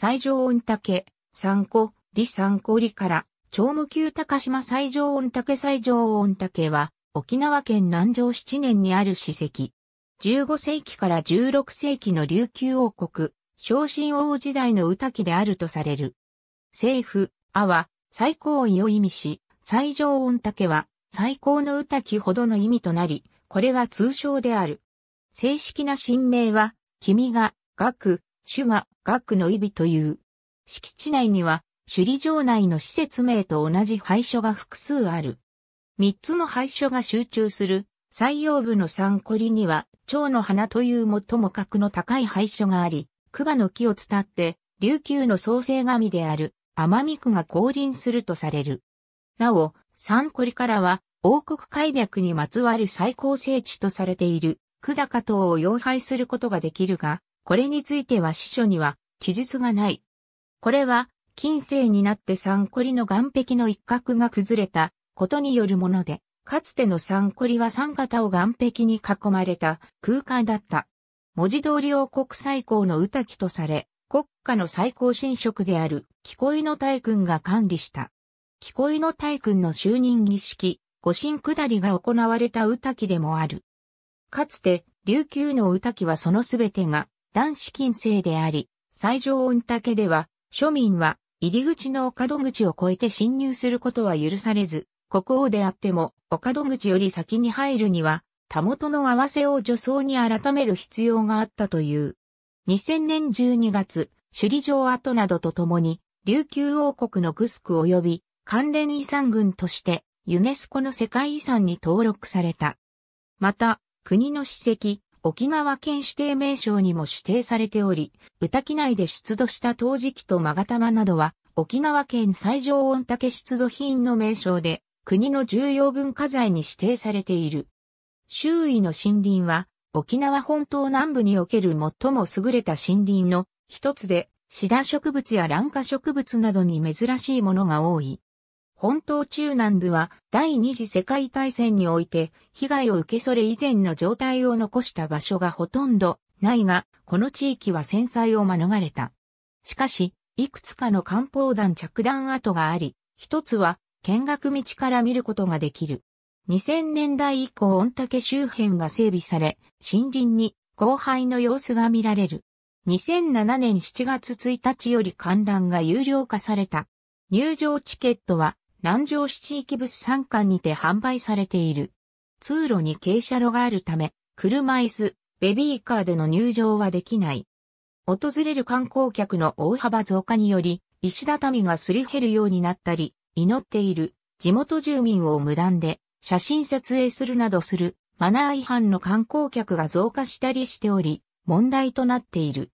最上御嶽、三個、李三個里から、長無休高島最上御嶽最上御嶽は、沖縄県南城七年にある史跡。15世紀から16世紀の琉球王国、昇進王時代の歌記であるとされる。政府、あは、最高位を意味し、最上御嶽は、最高の歌記ほどの意味となり、これは通称である。正式な神名は、君が、学、主が学区の意味という。敷地内には、首里城内の施設名と同じ廃所が複数ある。三つの廃所が集中する、採用部の三コリには、蝶の花という最も格の高い廃所があり、バの木を伝って、琉球の創生神である、天美区が降臨するとされる。なお、三コリからは、王国開脈にまつわる最高聖地とされている、久高島を擁廃することができるが、これについては司書には記述がない。これは、近世になって三コリの岩壁の一角が崩れたことによるもので、かつての三コリは三型を岩壁に囲まれた空間だった。文字通り王国最高の歌滝とされ、国家の最高神職である、こいの大君が管理した。こいの大君の就任儀式、御神下りが行われた歌滝でもある。かつて、琉球の歌滝はそのすべてが、男子禁制であり、最上御嶽では、庶民は入り口の丘戸口を越えて侵入することは許されず、国王であっても丘戸口より先に入るには、たもとの合わせを助走に改める必要があったという。2000年12月、首里城跡などとともに、琉球王国のグスク及び関連遺産群としてユネスコの世界遺産に登録された。また、国の史跡、沖縄県指定名称にも指定されており、歌機内で出土した陶磁器と勾玉などは、沖縄県最上御嶽出土品の名称で、国の重要文化財に指定されている。周囲の森林は、沖縄本島南部における最も優れた森林の一つで、シダ植物や卵化植物などに珍しいものが多い。本島中南部は第二次世界大戦において被害を受けそれ以前の状態を残した場所がほとんどないが、この地域は戦災を免れた。しかし、いくつかの艦砲弾着弾跡があり、一つは見学道から見ることができる。2000年代以降御嶽周辺が整備され、森林に荒廃の様子が見られる。2007年7月1日より観覧が有料化された。入場チケットは南城市地域物産館にて販売されている。通路に傾斜路があるため、車椅子、ベビーカーでの入場はできない。訪れる観光客の大幅増加により、石畳がすり減るようになったり、祈っている地元住民を無断で写真撮影するなどするマナー違反の観光客が増加したりしており、問題となっている。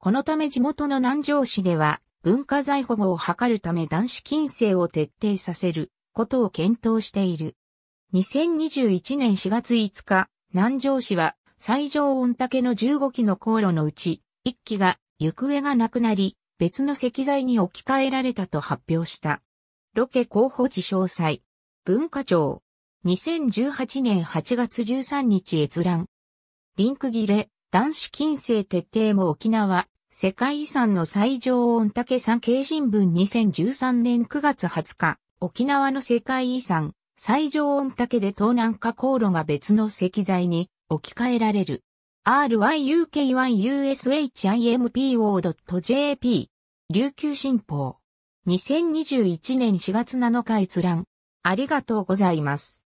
このため地元の南城市では文化財保護を図るため男子禁制を徹底させることを検討している。2021年4月5日、南城市は最上温嶽の15基の航路のうち1基が行方がなくなり、別の石材に置き換えられたと発表した。ロケ候補地詳細。文化庁。2018年8月13日閲覧。リンク切れ、男子禁制徹底も沖縄、世界遺産の最上御嶽山経新聞2013年9月20日、沖縄の世界遺産、最上御嶽で東南下航路が別の石材に置き換えられる。ryuk1ushimpo.jp 琉球新報2021年4月7日閲覧ありがとうございます。